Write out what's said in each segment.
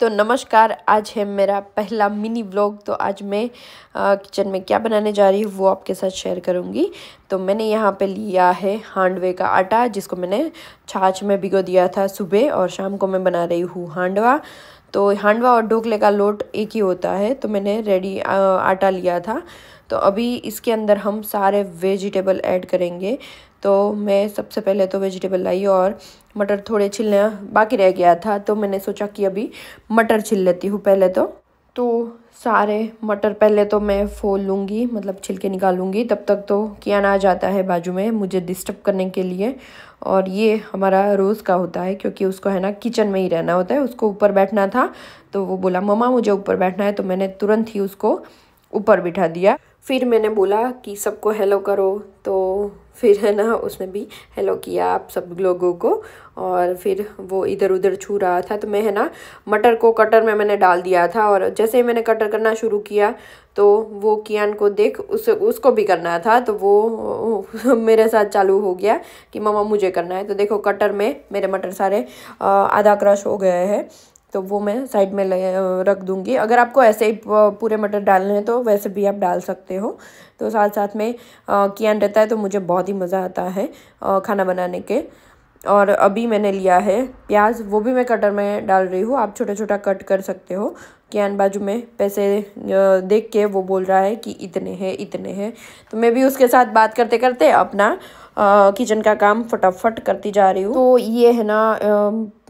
तो नमस्कार आज है मेरा पहला मिनी व्लॉग तो आज मैं किचन में क्या बनाने जा रही हूँ वो आपके साथ शेयर करूँगी तो मैंने यहाँ पे लिया है हांडवे का आटा जिसको मैंने छाछ में भिगो दिया था सुबह और शाम को मैं बना रही हूँ हांडवा तो हांडवा और ढोकले का लोट एक ही होता है तो मैंने रेडी आटा लिया था तो अभी इसके अंदर हम सारे वेजिटेबल ऐड करेंगे तो मैं सबसे पहले तो वेजिटेबल लाई और मटर थोड़े छिलने बाकी रह गया था तो मैंने सोचा कि अभी मटर छिल लेती हूँ पहले तो तो सारे मटर पहले तो मैं फोल लूँगी मतलब छिलके निकालूँगी तब तक तो किया ना जाता है बाजू में मुझे डिस्टर्ब करने के लिए और ये हमारा रोज़ का होता है क्योंकि उसको है ना किचन में ही रहना होता है उसको ऊपर बैठना था तो वो बोला मम्मा मुझे ऊपर बैठना है तो मैंने तुरंत ही उसको ऊपर बिठा दिया फिर मैंने बोला कि सबको हेलो करो तो फिर है ना उसने भी हेलो किया आप सब लोगों को और फिर वो इधर उधर छू रहा था तो मैं है ना मटर को कटर में मैंने डाल दिया था और जैसे ही मैंने कटर करना शुरू किया तो वो कियान को देख उस उसको भी करना था तो वो मेरे साथ चालू हो गया कि मामा मुझे करना है तो देखो कटर में मेरे मटर सारे आधा क्रश हो गए हैं तो वो मैं साइड में ले रख दूँगी अगर आपको ऐसे ही पूरे मटर डालने हैं तो वैसे भी आप डाल सकते हो तो साथ साथ में कियान रहता है तो मुझे बहुत ही मज़ा आता है खाना बनाने के और अभी मैंने लिया है प्याज वो भी मैं कटर में डाल रही हूँ आप छोटा छोटा कट कर सकते हो कैन बाजू में पैसे देख के वो बोल रहा है कि इतने हैं इतने हैं तो मैं भी उसके साथ बात करते करते अपना किचन का काम फटाफट करती जा रही हूँ तो ये है ना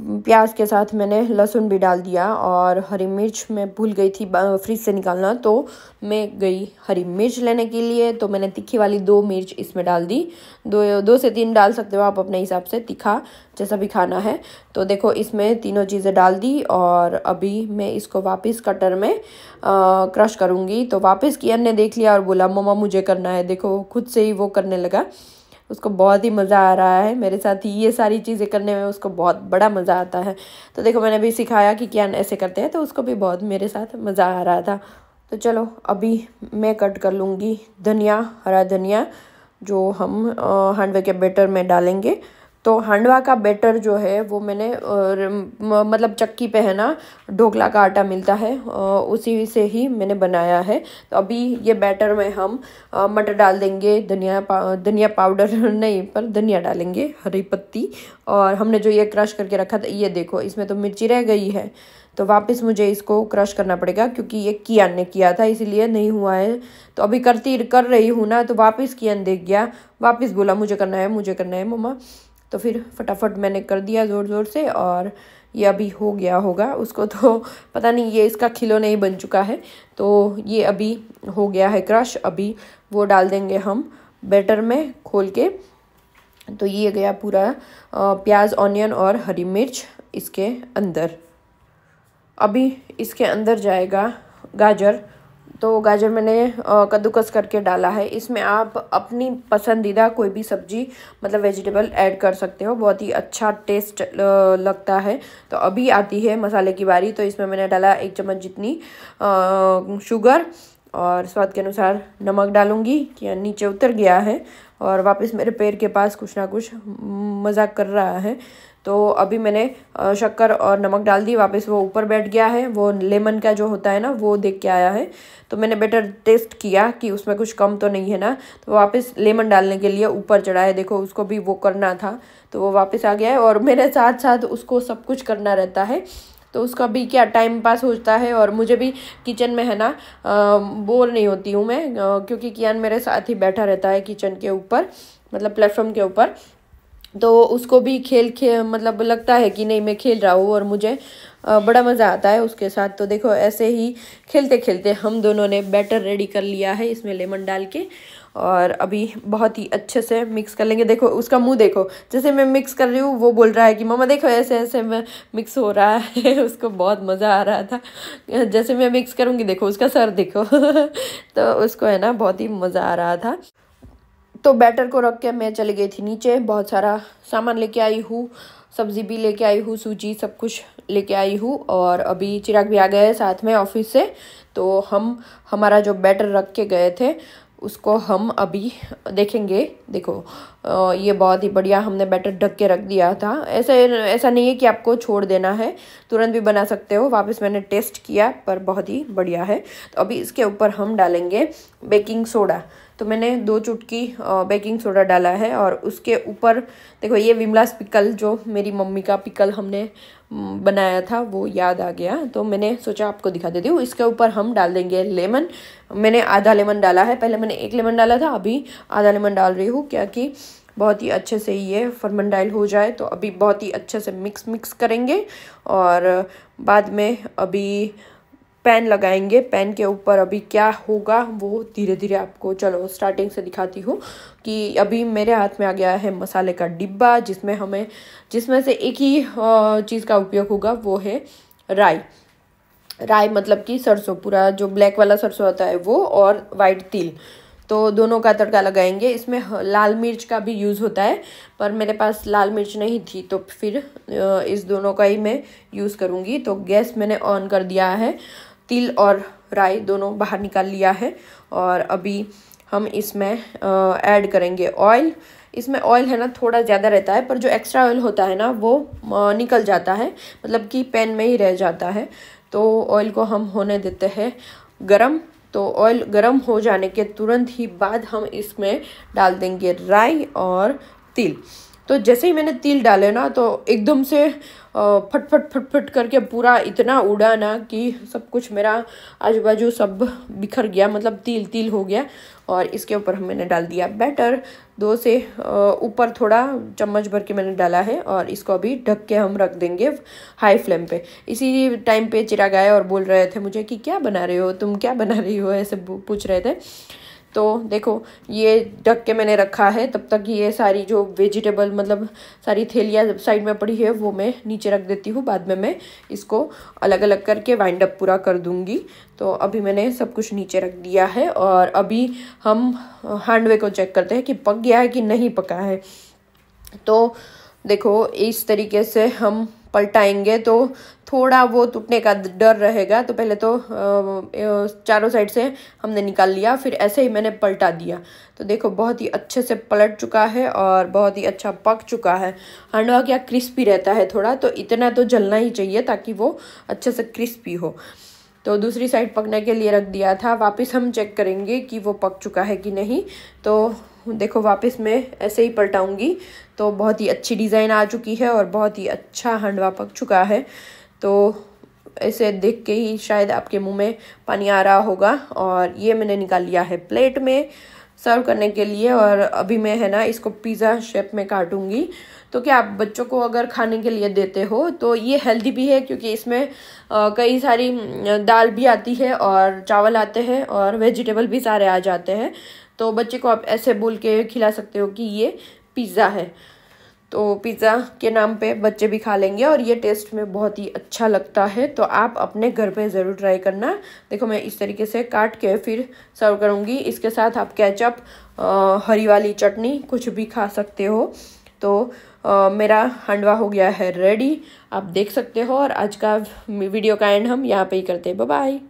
प्याज के साथ मैंने लहसुन भी डाल दिया और हरी मिर्च मैं भूल गई थी फ्रिज से निकालना तो मैं गई हरी मिर्च लेने के लिए तो मैंने तीखी वाली दो मिर्च इसमें डाल दी दो दो से तीन डाल सकते हो आप अपने हिसाब से तीखा जैसा भी खाना है तो देखो इसमें तीनों चीज़ें डाल दी और अभी मैं इसको वापस वापस कटर में आ, क्रश करूँगी तो वापस किया ने देख लिया और बोला ममा मुझे करना है देखो खुद से ही वो करने लगा उसको बहुत ही मज़ा आ रहा है मेरे साथ ही ये सारी चीज़ें करने में उसको बहुत बड़ा मज़ा आता है तो देखो मैंने भी सिखाया कि क्या ऐसे करते हैं तो उसको भी बहुत मेरे साथ मज़ा आ रहा था तो चलो अभी मैं कट कर लूँगी धनिया हरा धनिया जो हम हांडवे के बेटर में डालेंगे तो हांडवा का बेटर जो है वो मैंने मतलब चक्की पे है ना ढोकला का आटा मिलता है उसी से ही मैंने बनाया है तो अभी ये बैटर में हम मटर डाल देंगे धनिया पा, धनिया पाउडर नहीं पर धनिया डालेंगे हरी पत्ती और हमने जो ये क्रश करके रखा था ये देखो इसमें तो मिर्ची रह गई है तो वापस मुझे इसको क्रश करना पड़ेगा क्योंकि ये कियान ने किया था इसीलिए नहीं हुआ है तो अभी करती कर रही हूँ ना तो वापस कियान देख गया वापस बोला मुझे करना है मुझे करना है मम्मा तो फिर फटाफट मैंने कर दिया ज़ोर ज़ोर से और ये अभी हो गया होगा उसको तो पता नहीं ये इसका खिलो नहीं बन चुका है तो ये अभी हो गया है क्रश अभी वो डाल देंगे हम बैटर में खोल के तो ये गया पूरा प्याज ऑनियन और हरी मिर्च इसके अंदर अभी इसके अंदर जाएगा गाजर तो गाजर मैंने कद्दूकस करके डाला है इसमें आप अपनी पसंदीदा कोई भी सब्जी मतलब वेजिटेबल ऐड कर सकते हो बहुत ही अच्छा टेस्ट लगता है तो अभी आती है मसाले की बारी तो इसमें मैंने डाला एक चम्मच जितनी शुगर और स्वाद के अनुसार नमक डालूंगी कि नीचे उतर गया है और वापस मेरे पैर के पास कुछ ना कुछ मजाक कर रहा है तो अभी मैंने शक्कर और नमक डाल दी वापस वो ऊपर बैठ गया है वो लेमन का जो होता है ना वो देख के आया है तो मैंने बेटर टेस्ट किया कि उसमें कुछ कम तो नहीं है ना तो वापस लेमन डालने के लिए ऊपर चढ़ा है देखो उसको भी वो करना था तो वो वापस आ गया है और मेरे साथ साथ उसको सब कुछ करना रहता है तो उसका भी क्या टाइम पास होता है और मुझे भी किचन में है ना बोर नहीं होती हूँ मैं क्योंकि कियान मेरे साथ ही बैठा रहता है किचन के ऊपर मतलब प्लेटफॉर्म के ऊपर तो उसको भी खेल खे मतलब लगता है कि नहीं मैं खेल रहा हूँ और मुझे बड़ा मज़ा आता है उसके साथ तो देखो ऐसे ही खेलते खेलते हम दोनों ने बैटर रेडी कर लिया है इसमें लेमन डाल के और अभी बहुत ही अच्छे से मिक्स कर लेंगे देखो उसका मुंह देखो जैसे मैं मिक्स कर रही हूँ वो बोल रहा है कि मम्मा देखो ऐसे ऐसे मैं मिक्स हो रहा है उसको बहुत मज़ा आ रहा था जैसे मैं मिक्स करूँगी देखो उसका सर देखो तो उसको है ना बहुत ही मज़ा आ रहा था तो बैटर को रख के मैं चली गई थी नीचे बहुत सारा सामान लेके आई हूँ सब्ज़ी भी लेके आई हूँ सूजी सब कुछ लेके आई हूँ और अभी चिराग भी आ गए साथ में ऑफिस से तो हम हमारा जो बैटर रख के गए थे उसको हम अभी देखेंगे देखो ये बहुत ही बढ़िया हमने बैटर ढक के रख दिया था ऐसा ऐसा नहीं है कि आपको छोड़ देना है तुरंत भी बना सकते हो वापस मैंने टेस्ट किया पर बहुत ही बढ़िया है तो अभी इसके ऊपर हम डालेंगे बेकिंग सोडा तो मैंने दो चुटकी बेकिंग सोडा डाला है और उसके ऊपर देखो ये विमलास पिकल जो मेरी मम्मी का पिकल हमने बनाया था वो याद आ गया तो मैंने सोचा आपको दिखा देती हूँ इसके ऊपर हम डाल देंगे लेमन मैंने आधा लेमन डाला है पहले मैंने एक लेमन डाला था अभी आधा लेमन डाल रही हूँ क्या कि बहुत ही अच्छे से ये फर्मेंटाइल हो जाए तो अभी बहुत ही अच्छे से मिक्स मिक्स करेंगे और बाद में अभी पैन लगाएंगे पैन के ऊपर अभी क्या होगा वो धीरे धीरे आपको चलो स्टार्टिंग से दिखाती हूँ कि अभी मेरे हाथ में आ गया है मसाले का डिब्बा जिसमें हमें जिसमें से एक ही चीज़ का उपयोग होगा वो है राई राई मतलब कि सरसों पूरा जो ब्लैक वाला सरसों आता है वो और वाइट तिल तो दोनों का तड़का लगाएंगे इसमें लाल मिर्च का भी यूज़ होता है पर मेरे पास लाल मिर्च नहीं थी तो फिर इस दोनों का ही मैं यूज़ करूँगी तो गैस मैंने ऑन कर दिया है तिल और राई दोनों बाहर निकाल लिया है और अभी हम इसमें ऐड करेंगे ऑयल इसमें ऑयल है ना थोड़ा ज़्यादा रहता है पर जो एक्स्ट्रा ऑयल होता है ना वो निकल जाता है मतलब कि पैन में ही रह जाता है तो ऑयल को हम होने देते हैं गरम तो ऑयल गर्म हो जाने के तुरंत ही बाद हम इसमें डाल देंगे राई और तिल तो जैसे ही मैंने तिल डाले ना तो एकदम से फटफट फट करके पूरा इतना उड़ा ना कि सब कुछ मेरा आजू बाजू सब बिखर गया मतलब तिल तिल हो गया और इसके ऊपर हम मैंने डाल दिया बैटर दो से ऊपर थोड़ा चम्मच भर के मैंने डाला है और इसको अभी ढक के हम रख देंगे हाई फ्लेम पे इसी टाइम पे चिराग आए और बोल रहे थे मुझे कि क्या बना रहे हो तुम क्या बना रही हो ऐसे पूछ रहे थे तो देखो ये ढक के मैंने रखा है तब तक ये सारी जो वेजिटेबल मतलब सारी थैलियाँ साइड में पड़ी है वो मैं नीचे रख देती हूँ बाद में मैं इसको अलग अलग करके वाइंड अप पूरा कर दूँगी तो अभी मैंने सब कुछ नीचे रख दिया है और अभी हम हैंडवे को चेक करते हैं कि पक गया है कि नहीं पका है तो देखो इस तरीके से हम पलटाएंगे तो थोड़ा वो टूटने का डर रहेगा तो पहले तो चारों साइड से हमने निकाल लिया फिर ऐसे ही मैंने पलटा दिया तो देखो बहुत ही अच्छे से पलट चुका है और बहुत ही अच्छा पक चुका है हंडवा क्या क्रिस्पी रहता है थोड़ा तो इतना तो जलना ही चाहिए ताकि वो अच्छे से क्रिस्पी हो तो दूसरी साइड पकने के लिए रख दिया था वापस हम चेक करेंगे कि वो पक चुका है कि नहीं तो देखो वापस मैं ऐसे ही पलटाऊँगी तो बहुत ही अच्छी डिज़ाइन आ चुकी है और बहुत ही अच्छा हंडवा पक चुका है तो ऐसे देख के ही शायद आपके मुंह में पानी आ रहा होगा और ये मैंने निकाल लिया है प्लेट में सर्व करने के लिए और अभी मैं है ना इसको पिज़्ज़ा शेप में काटूंगी तो क्या आप बच्चों को अगर खाने के लिए देते हो तो ये हेल्दी भी है क्योंकि इसमें कई सारी दाल भी आती है और चावल आते हैं और वेजिटेबल भी सारे आ जाते हैं तो बच्चे को आप ऐसे बोल के खिला सकते हो कि ये पिज़्ज़ा है तो पिज़्ज़ा के नाम पे बच्चे भी खा लेंगे और ये टेस्ट में बहुत ही अच्छा लगता है तो आप अपने घर पे ज़रूर ट्राई करना देखो मैं इस तरीके से काट के फिर सर्व करूँगी इसके साथ आप कैचअप हरी वाली चटनी कुछ भी खा सकते हो तो आ, मेरा हंडवा हो गया है रेडी आप देख सकते हो और आज का वीडियो का एंड हम यहाँ पे ही करते हैं बाय